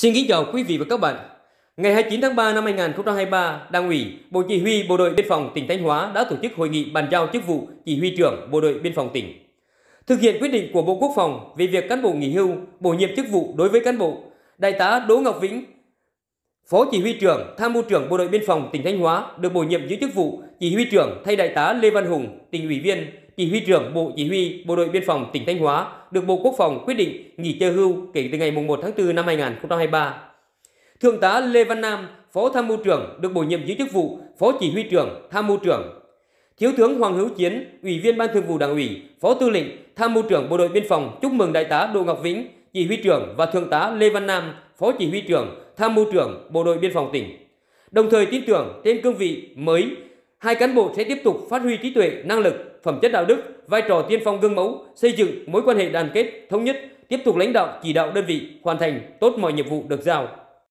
Xin kính chào quý vị và các bạn. Ngày 29 tháng 3 năm 2023, Đảng ủy, Bộ Chỉ huy Bộ đội Biên phòng tỉnh Thanh Hóa đã tổ chức hội nghị bàn giao chức vụ Chỉ huy trưởng Bộ đội Biên phòng tỉnh. Thực hiện quyết định của Bộ Quốc phòng về việc cán bộ nghỉ hưu, bổ nhiệm chức vụ đối với cán bộ, Đại tá Đỗ Ngọc Vĩnh, Phó Chỉ huy trưởng, Tham mưu trưởng Bộ đội Biên phòng tỉnh Thanh Hóa được bổ nhiệm giữ chức vụ Chỉ huy trưởng thay Đại tá Lê Văn Hùng, tỉnh ủy viên, Chỉ huy trưởng Bộ Chỉ huy Bộ đội Biên phòng tỉnh Thanh Hóa được Bộ Quốc phòng quyết định nghỉ chơi hưu kể từ ngày 1 tháng 4 năm 2023. Thượng tá Lê Văn Nam, Phó Tham mưu trưởng được bổ nhiệm giữ chức vụ Phó Chỉ huy trưởng, Tham mưu trưởng. Thiếu tướng Hoàng Hữu Chiến, Ủy viên Ban Thường vụ Đảng ủy, Phó Tư lệnh, Tham mưu trưởng Bộ đội Biên phòng chúc mừng Đại tá Đỗ Ngọc Vĩnh chỉ huy trưởng và thượng tá Lê Văn Nam, phó chỉ huy trưởng, tham mưu trưởng Bộ đội Biên phòng tỉnh. Đồng thời tin tưởng trên cương vị mới, hai cán bộ sẽ tiếp tục phát huy trí tuệ, năng lực, phẩm chất đạo đức, vai trò tiên phong gương mẫu, xây dựng mối quan hệ đoàn kết, thống nhất, tiếp tục lãnh đạo chỉ đạo đơn vị hoàn thành tốt mọi nhiệm vụ được giao.